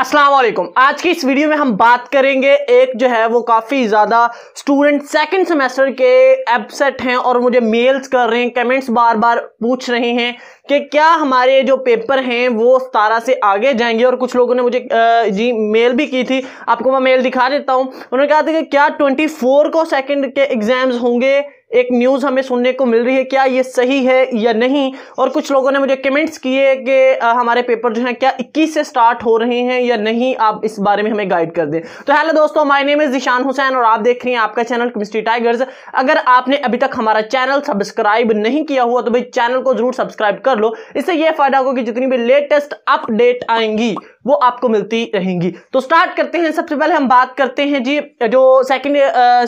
असलम आज की इस वीडियो में हम बात करेंगे एक जो है वो काफ़ी ज़्यादा स्टूडेंट सेकंड सेमेस्टर के एबसेट हैं और मुझे मेल्स कर रहे हैं कमेंट्स बार बार पूछ रहे हैं कि क्या हमारे जो पेपर हैं वो सतारा से आगे जाएंगे और कुछ लोगों ने मुझे जी मेल भी की थी आपको मैं मेल दिखा देता हूँ उन्होंने कहा था कि क्या ट्वेंटी को सेकेंड के एग्ज़ाम्स होंगे एक न्यूज़ हमें सुनने को मिल रही है क्या ये सही है या नहीं और कुछ लोगों ने मुझे कमेंट्स किए कि हमारे पेपर जो हैं क्या 21 से स्टार्ट हो रहे हैं या नहीं आप इस बारे में हमें गाइड कर दें तो हेलो दोस्तों my name is Ishaan Hussain और आप देख रहे हैं आपका चैनल कमिस्ट्री टाइगर्स अगर आपने अभी तक हमारा चैनल सब्सक्राइब नहीं किया हुआ तो भाई चैनल को जरूर सब्सक्राइब कर लो इससे यह फायदा होगा कि जितनी भी लेटेस्ट अपडेट आएंगी वो आपको मिलती रहेंगी तो स्टार्ट करते हैं सबसे पहले हम बात करते हैं जी जो सेकंड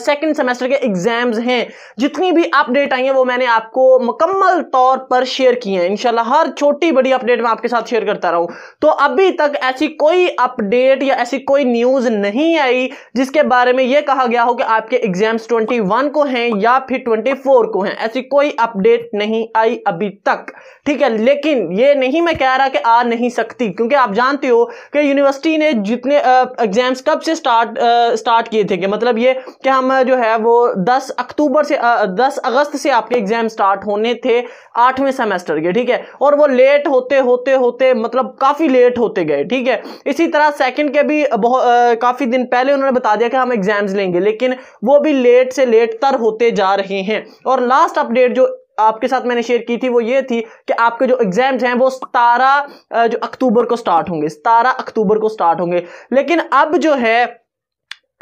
सेकंड सेमेस्टर के एग्जाम्स हैं जितनी भी अपडेट आई हैं वो मैंने आपको मुकम्मल तौर पर शेयर की हैं इनशाला हर छोटी बड़ी अपडेट मैं आपके साथ शेयर करता रहा तो अभी तक ऐसी कोई अपडेट या ऐसी कोई न्यूज़ नहीं आई जिसके बारे में यह कहा गया हो कि आपके एग्जाम्स ट्वेंटी को हैं या फिर ट्वेंटी को हैं ऐसी कोई अपडेट नहीं आई अभी तक ठीक है लेकिन ये नहीं मैं कह रहा कि आ नहीं सकती क्योंकि आप जानते हो कि यूनिवर्सिटी ने जितने एग्ज़ाम्स कब से स्टार्ट स्टार्ट किए थे कि मतलब ये कि हम जो है वो 10 अक्टूबर से 10 अगस्त से आपके एग्ज़ाम स्टार्ट होने थे आठवें सेमेस्टर के ठीक है और वो लेट होते होते होते मतलब काफ़ी लेट होते गए ठीक है इसी तरह सेकेंड के भी बहुत काफ़ी दिन पहले उन्होंने बता दिया कि हम एग्ज़ाम्स लेंगे लेकिन वो भी लेट से लेट होते जा रहे हैं और लास्ट अपडेट जो आपके साथ मैंने शेयर की थी वो ये थी कि आपके जो एग्जाम्स हैं वो सतारह जो अक्टूबर को स्टार्ट होंगे सतारह अक्टूबर को स्टार्ट होंगे लेकिन अब जो है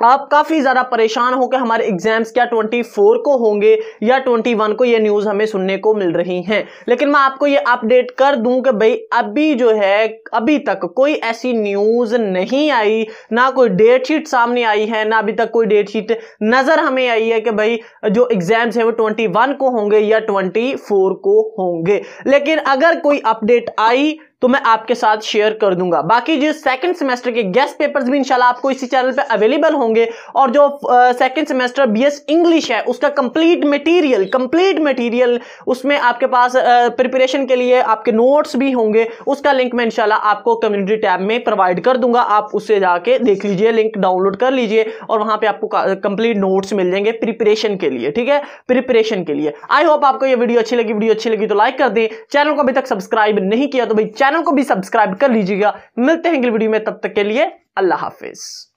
आप काफ़ी ज़्यादा परेशान हो कि हमारे एग्जाम्स क्या 24 को होंगे या 21 को ये न्यूज़ हमें सुनने को मिल रही हैं लेकिन मैं आपको ये अपडेट कर दूं कि भाई अभी जो है अभी तक कोई ऐसी न्यूज़ नहीं आई ना कोई डेट शीट सामने आई है ना अभी तक कोई डेट शीट नज़र हमें आई है कि भाई जो एग्ज़ाम्स हैं वो ट्वेंटी को होंगे या ट्वेंटी को होंगे लेकिन अगर कोई अपडेट आई तो मैं आपके साथ शेयर कर दूंगा बाकी जो सेकंड सेमेस्टर के गेस्ट पेपर्स भी इंशाल्लाह आपको इसी चैनल पे अवेलेबल होंगे और जो सेकंड सेमेस्टर बीएस इंग्लिश है उसका कंप्लीट मटेरियल कंप्लीट मटेरियल उसमें आपके पास प्रिपरेशन के लिए आपके नोट्स भी होंगे उसका लिंक मैं इंशाल्लाह आपको कम्युनिटी टैब में प्रोवाइड कर दूंगा आप उससे जाके देख लीजिए लिंक डाउनलोड कर लीजिए और वहां पर आपको कंप्लीट नोट्स मिल जाएंगे प्रिपरेशन के लिए ठीक है प्रिपरेशन के लिए आई होप आपको यह वीडियो अच्छी लगी वीडियो अच्छी लगी तो लाइक कर दें चैनल को अभी तक सब्सक्राइब नहीं किया तो भाई चैनल को भी सब्सक्राइब कर लीजिएगा मिलते हैं अगली वीडियो में तब तक के लिए अल्लाह हाफिज़